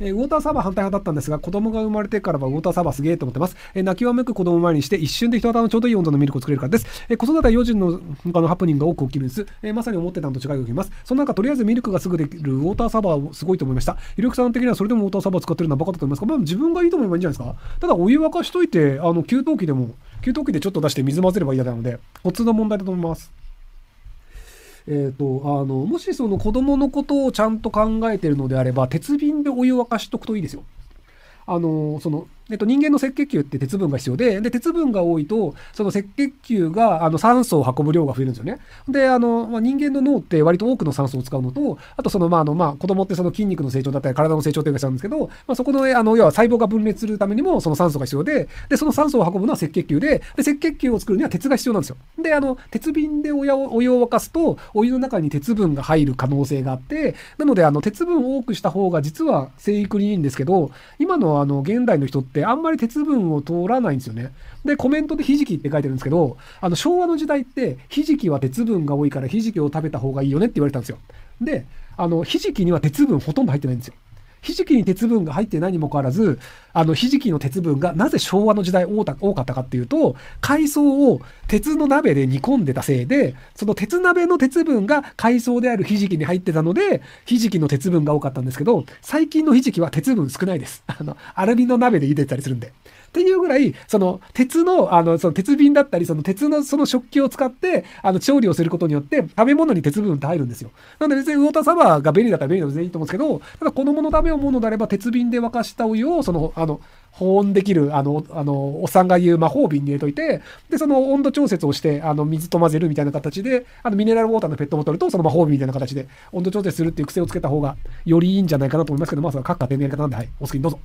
えー、ウォーターサーバー反対派だったんですが、子供が生まれてからはウォーターサーバーすげえと思ってます。えー、泣きわめく子供を前にして、一瞬で人型のちょうどいい温度のミルクを作れるからです。えー、子育て幼児の他のハプニングが多く起きるんです。えまさに思ってたのと違いが起きます。その中、とりあえずミルクがすぐできるウォーターサーバーをすごいと思いました。ゆるくさん的にはそれでもウォーターサーバー使ってるのはバカだと思いますが、まあ自分がいいと思えばいいんじゃないですかただお湯沸かしといて、あの、給湯器でも、給湯器でちょっと出して水混ぜれば嫌なので、おツの問題だと思います。えーと、あのもしその子供のことをちゃんと考えてるのであれば鉄瓶でお湯沸かしとくといいですよ。あのそのえっと、人間の赤血球って鉄分が必要で、で、鉄分が多いと、その赤血球が、あの、酸素を運ぶ量が増えるんですよね。で、あの、まあ、人間の脳って割と多くの酸素を使うのと、あとその、まあ、あの、まあ、子供ってその筋肉の成長だったり、体の成長っていうのがんですけど、まあ、そこの、あの、要は細胞が分裂するためにも、その酸素が必要で、で、その酸素を運ぶのは赤血球で、で、赤血球を作るには鉄が必要なんですよ。で、あの、鉄瓶でお湯を沸かすと、お湯の中に鉄分が入る可能性があって、なので、あの、鉄分を多くした方が実は生育にいいんですけど、今のあの、現代の人って、ってあんまり鉄分を通らないんですよね。で、コメントでひじきって書いてるんですけど、あの、昭和の時代って、ひじきは鉄分が多いからひじきを食べた方がいいよねって言われたんですよ。で、あの、ひじきには鉄分ほとんど入ってないんですよ。ひじきに鉄分が入ってないにもかかわらず、あの、ひじきの鉄分がなぜ昭和の時代多かったかっていうと、海藻を鉄の鍋で煮込んでたせいで、その鉄鍋の鉄分が海藻であるひじきに入ってたので、ひじきの鉄分が多かったんですけど、最近のひじきは鉄分少ないです。あの、アルミの鍋で茹でたりするんで。っていうぐらい、その鉄の、あの、その鉄瓶だったり、その鉄のその食器を使って、あの、調理をすることによって、食べ物に鉄分って入るんですよ。なので別にウォーターサバーが便利だったら便利だと全然いいと思うんですけど、ただ子供のため目を思うのであれば、鉄瓶で沸かしたお湯を、その、あの、保温できる、あの、あの、おっさんが言う魔法瓶に入れといて、で、その温度調節をして、あの、水と混ぜるみたいな形で、あの、ミネラルウォーターのペットボトルと、その魔法瓶みたいな形で、温度調節するっていう癖をつけた方が、よりいいんじゃないかなと思いますけど、まあ、それは各家庭のやり方なんで、はい、お好きにどうぞ。